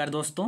नमस्कार दोस्तों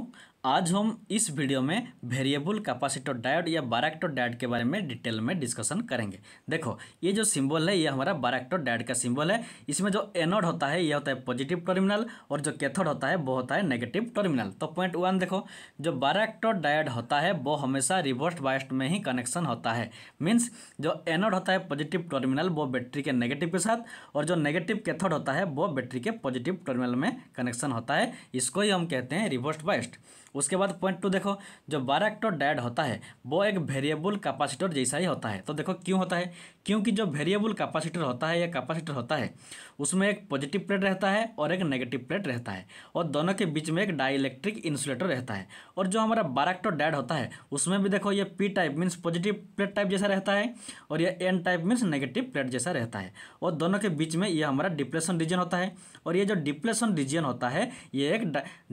आज हम इस वीडियो में वेरिएबल कैपेसिटर डायोड या बारैक्टर डायोड के बारे में डिटेल में डिस्कशन करेंगे देखो ये जो सिंबल है ये हमारा बारैक्टर डायोड का सिंबल है इसमें जो एनोड होता है ये होता है पॉजिटिव टर्मिनल और जो कैथोड होता है वो होता है नेगेटिव टर्मिनल तो पॉइंट वन देखो जो बारैक्टर डायोड होता है वो हमेशा रिवर्स बायस्ड में ही कनेक्शन होता है मीन्स जो एनोड होता है पॉजिटिव टर्मिनल वो बैटरी के नेगेटिव के साथ और जो नेगेटिव कैथोड होता है वो बैटरी के पॉजिटिव टर्मिनल में कनेक्शन होता है इसको ही हम कहते हैं रिवर्स बायस्ड उसके बाद पॉइंट टू देखो जो बारह डायड होता है वो एक वेरिएबल कैपेसिटर जैसा ही होता है तो देखो क्यों होता है क्योंकि जो वेरिएबल कैपेसिटर होता है या कैपेसिटर होता है उसमें एक पॉजिटिव प्लेट रहता है और एक नेगेटिव प्लेट रहता है और दोनों के बीच में एक डाइलेक्ट्रिक इंसुलेटर रहता है और जो हमारा बारह डायड होता है उसमें भी देखो ये P type means positive plate type जैसा रहता है और यह N type means negative plate जैसा रहता है और दोनों के बीच में ये हमारा डिप्लेशन रीजन होता है और ये जो डिप्लेशन रीजन होता है ये एक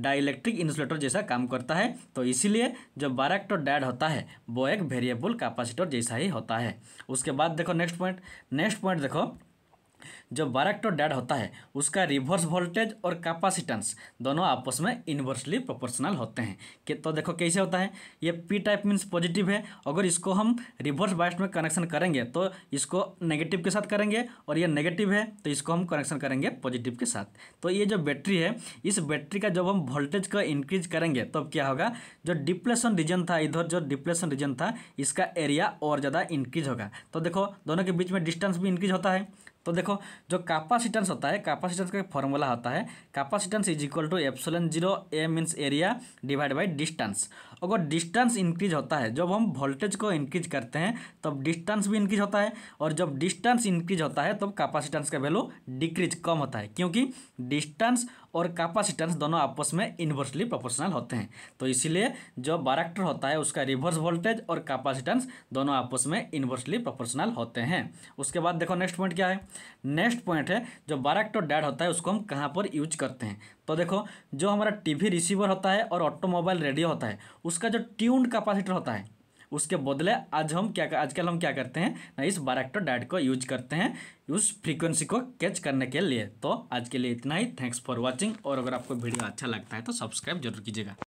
डाइलेक्ट्रिक इंसुलेटर जैसा काम करता है तो इसीलिए जो बारेक्टो डैड होता है वो एक वेरिएबल कैपेसिटर जैसा ही होता है उसके बाद देखो नेक्स्ट पॉइंट नेक्स्ट पॉइंट देखो जो बैरेक्टो डैड होता है उसका रिवर्स वोल्टेज और कैपेसिटेंस दोनों आपस में इन्वर्सली प्रोपोर्शनल होते हैं कि तो देखो कैसे होता है ये पी टाइप मीन्स पॉजिटिव है अगर इसको हम रिवर्स बाइस्ट में कनेक्शन करेंगे तो इसको नेगेटिव के साथ करेंगे और ये नेगेटिव है तो इसको हम कनेक्शन करेंगे पॉजिटिव के साथ तो ये जो बैटरी है इस बैटरी का जब हम वोल्टेज का इंक्रीज करेंगे तब तो क्या होगा जो डिप्लेशन रीजन था इधर जो डिप्लेशन रीजन था इसका एरिया और ज़्यादा इंक्रीज होगा तो देखो दोनों के बीच में डिस्टेंस भी इंक्रीज होता है तो देखो जो कैपासिटेंस होता है कैपासिटेंस का फॉर्मूला होता है capacitance is equal to epsilon zero A means area divide by distance अगर डिस्टेंस इंक्रीज होता है जब हम वोल्टेज को इंक्रीज करते हैं तब डिस्टेंस भी इंक्रीज होता है और जब डिस्टेंस इंक्रीज होता है तब कैपेसिटेंस का वैल्यू डिक्रीज कम होता है क्योंकि डिस्टेंस और कैपेसिटेंस दोनों आपस में इन्वर्सली प्रोपोर्शनल होते हैं तो इसीलिए जो बैरेक्टर होता है उसका रिवर्स वोल्टेज और कैपेसिटेंस दोनों आपस में इन्वर्सली प्रोपोर्शनल होते हैं उसके बाद देखो नेक्स्ट पॉइंट क्या है नेक्स्ट पॉइंट है जो बैरेक्टर डैड होता है उसको हम कहाँ पर यूज करते हैं तो देखो जो हमारा टीवी रिसीवर होता है और ऑटोमोबाइल रेडियो होता है उसका जो ट्यून्ड कैपेसिटर होता है उसके बदले आज हम क्या आजकल हम क्या करते हैं ना इस बारेक्टर डाइट को यूज करते हैं उस फ्रीक्वेंसी को कैच करने के लिए तो आज के लिए इतना ही थैंक्स फॉर वॉचिंग और अगर आपको वीडियो अच्छा लगता है तो सब्सक्राइब जरूर कीजिएगा